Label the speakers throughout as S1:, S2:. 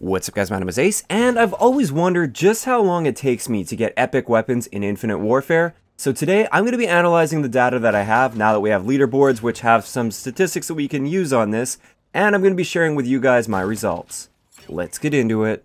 S1: What's up guys, my name is Ace, and I've always wondered just how long it takes me to get epic weapons in Infinite Warfare, so today I'm going to be analyzing the data that I have now that we have leaderboards which have some statistics that we can use on this, and I'm going to be sharing with you guys my results. Let's get into it.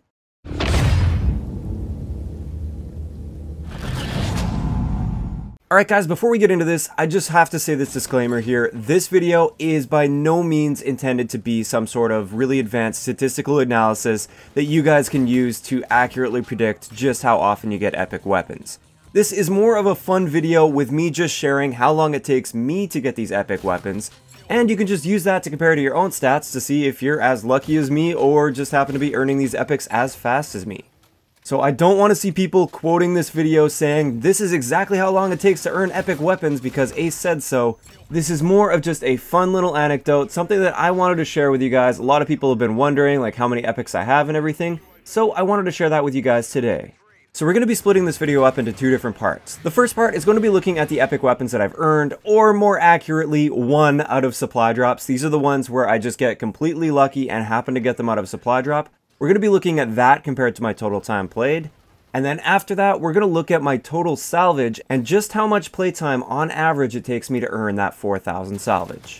S1: Alright guys, before we get into this, I just have to say this disclaimer here. This video is by no means intended to be some sort of really advanced statistical analysis that you guys can use to accurately predict just how often you get epic weapons. This is more of a fun video with me just sharing how long it takes me to get these epic weapons, and you can just use that to compare to your own stats to see if you're as lucky as me or just happen to be earning these epics as fast as me. So I don't want to see people quoting this video saying, this is exactly how long it takes to earn epic weapons because Ace said so. This is more of just a fun little anecdote, something that I wanted to share with you guys. A lot of people have been wondering like how many epics I have and everything. So I wanted to share that with you guys today. So we're going to be splitting this video up into two different parts. The first part is going to be looking at the epic weapons that I've earned, or more accurately, one out of supply drops. These are the ones where I just get completely lucky and happen to get them out of supply drop. We're going to be looking at that compared to my total time played. And then after that, we're going to look at my total salvage and just how much playtime on average it takes me to earn that 4,000 salvage.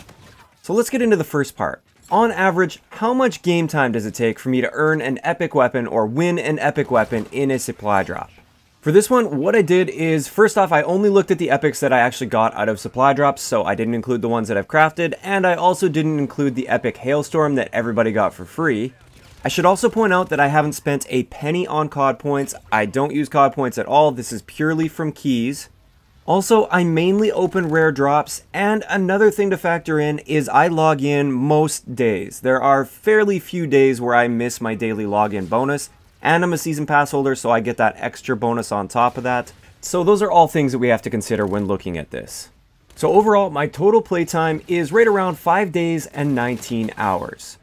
S1: So let's get into the first part. On average, how much game time does it take for me to earn an epic weapon or win an epic weapon in a supply drop? For this one, what I did is, first off, I only looked at the epics that I actually got out of supply drops, so I didn't include the ones that I've crafted, and I also didn't include the epic hailstorm that everybody got for free. I should also point out that I haven't spent a penny on COD points. I don't use COD points at all. This is purely from keys. Also, I mainly open rare drops, and another thing to factor in is I log in most days. There are fairly few days where I miss my daily login bonus, and I'm a season pass holder, so I get that extra bonus on top of that. So those are all things that we have to consider when looking at this. So overall, my total playtime is right around 5 days and 19 hours.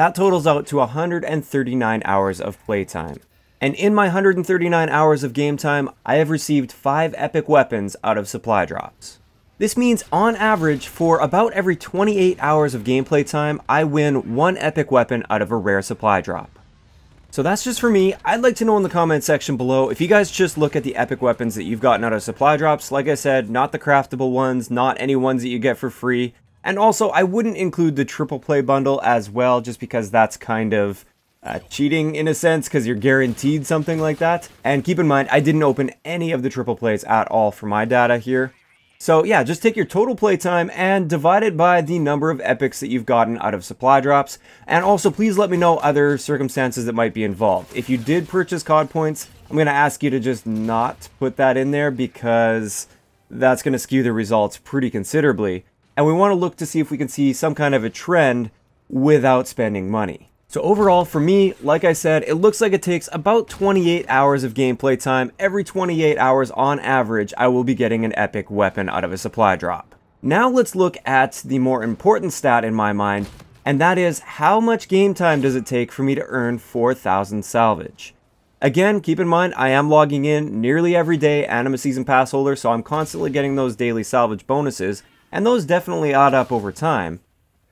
S1: That totals out to 139 hours of playtime. And in my 139 hours of game time, I have received 5 epic weapons out of supply drops. This means, on average, for about every 28 hours of gameplay time, I win 1 epic weapon out of a rare supply drop. So that's just for me. I'd like to know in the comment section below if you guys just look at the epic weapons that you've gotten out of supply drops. Like I said, not the craftable ones, not any ones that you get for free. And also, I wouldn't include the triple play bundle as well, just because that's kind of uh, cheating in a sense because you're guaranteed something like that. And keep in mind, I didn't open any of the triple plays at all for my data here. So yeah, just take your total play time and divide it by the number of epics that you've gotten out of supply drops. And also please let me know other circumstances that might be involved. If you did purchase COD points, I'm gonna ask you to just not put that in there because that's gonna skew the results pretty considerably and we want to look to see if we can see some kind of a trend without spending money. So overall, for me, like I said, it looks like it takes about 28 hours of gameplay time. Every 28 hours on average, I will be getting an epic weapon out of a supply drop. Now let's look at the more important stat in my mind, and that is how much game time does it take for me to earn 4,000 salvage? Again, keep in mind, I am logging in nearly every day, and I'm a season pass holder, so I'm constantly getting those daily salvage bonuses, and those definitely add up over time.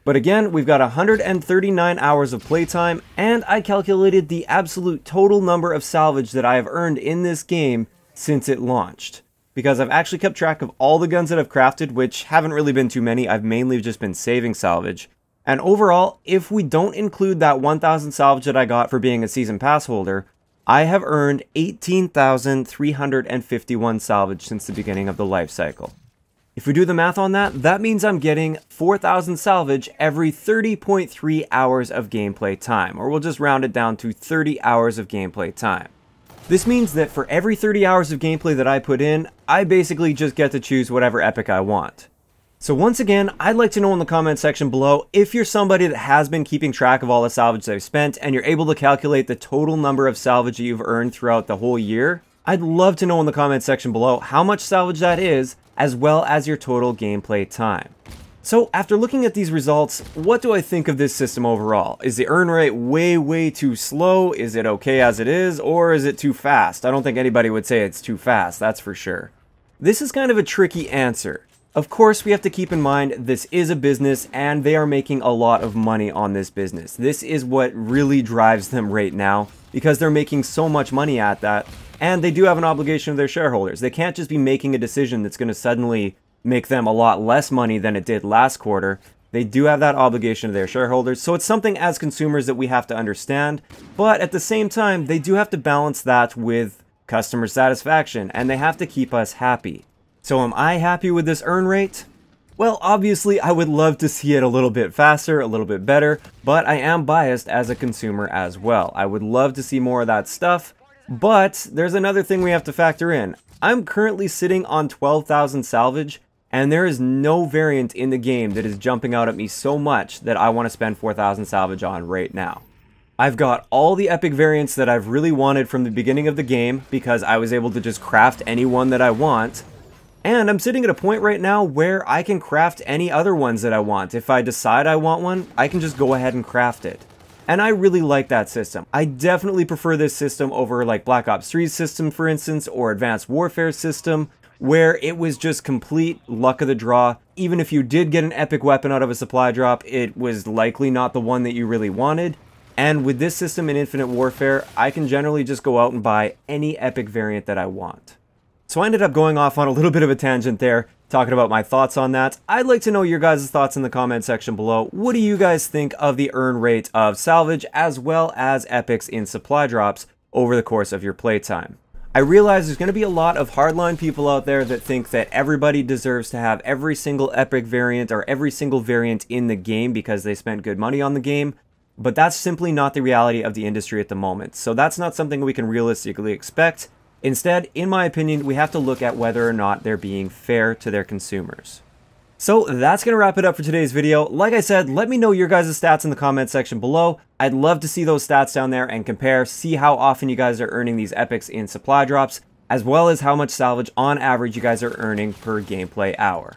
S1: But again, we've got 139 hours of playtime, and I calculated the absolute total number of salvage that I have earned in this game since it launched. Because I've actually kept track of all the guns that I've crafted, which haven't really been too many, I've mainly just been saving salvage. And overall, if we don't include that 1000 salvage that I got for being a season pass holder, I have earned 18,351 salvage since the beginning of the life cycle. If we do the math on that, that means I'm getting 4,000 salvage every 30.3 hours of gameplay time, or we'll just round it down to 30 hours of gameplay time. This means that for every 30 hours of gameplay that I put in, I basically just get to choose whatever epic I want. So once again, I'd like to know in the comment section below if you're somebody that has been keeping track of all the salvage they've spent and you're able to calculate the total number of salvage you've earned throughout the whole year. I'd love to know in the comment section below how much salvage that is as well as your total gameplay time. So after looking at these results, what do I think of this system overall? Is the earn rate way, way too slow? Is it okay as it is? Or is it too fast? I don't think anybody would say it's too fast, that's for sure. This is kind of a tricky answer. Of course, we have to keep in mind this is a business and they are making a lot of money on this business. This is what really drives them right now because they're making so much money at that and they do have an obligation to their shareholders. They can't just be making a decision that's going to suddenly make them a lot less money than it did last quarter. They do have that obligation to their shareholders, so it's something as consumers that we have to understand. But at the same time, they do have to balance that with customer satisfaction, and they have to keep us happy. So am I happy with this earn rate? Well, obviously, I would love to see it a little bit faster, a little bit better, but I am biased as a consumer as well. I would love to see more of that stuff, but there's another thing we have to factor in. I'm currently sitting on 12,000 salvage, and there is no variant in the game that is jumping out at me so much that I want to spend 4,000 salvage on right now. I've got all the epic variants that I've really wanted from the beginning of the game because I was able to just craft any one that I want. And I'm sitting at a point right now where I can craft any other ones that I want. If I decide I want one, I can just go ahead and craft it. And I really like that system. I definitely prefer this system over like Black Ops 3's system, for instance, or Advanced Warfare system, where it was just complete luck of the draw. Even if you did get an epic weapon out of a supply drop, it was likely not the one that you really wanted. And with this system in Infinite Warfare, I can generally just go out and buy any epic variant that I want. So I ended up going off on a little bit of a tangent there, talking about my thoughts on that. I'd like to know your guys' thoughts in the comment section below. What do you guys think of the earn rate of salvage as well as epics in supply drops over the course of your playtime? I realize there's going to be a lot of hardline people out there that think that everybody deserves to have every single epic variant or every single variant in the game because they spent good money on the game, but that's simply not the reality of the industry at the moment. So that's not something we can realistically expect. Instead, in my opinion, we have to look at whether or not they're being fair to their consumers. So that's going to wrap it up for today's video. Like I said, let me know your guys' stats in the comment section below. I'd love to see those stats down there and compare, see how often you guys are earning these epics in supply drops, as well as how much salvage on average you guys are earning per gameplay hour.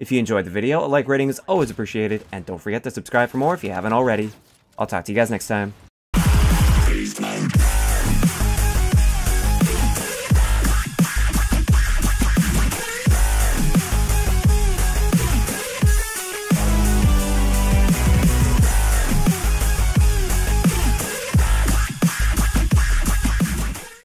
S1: If you enjoyed the video, a like rating is always appreciated, and don't forget to subscribe for more if you haven't already. I'll talk to you guys next time.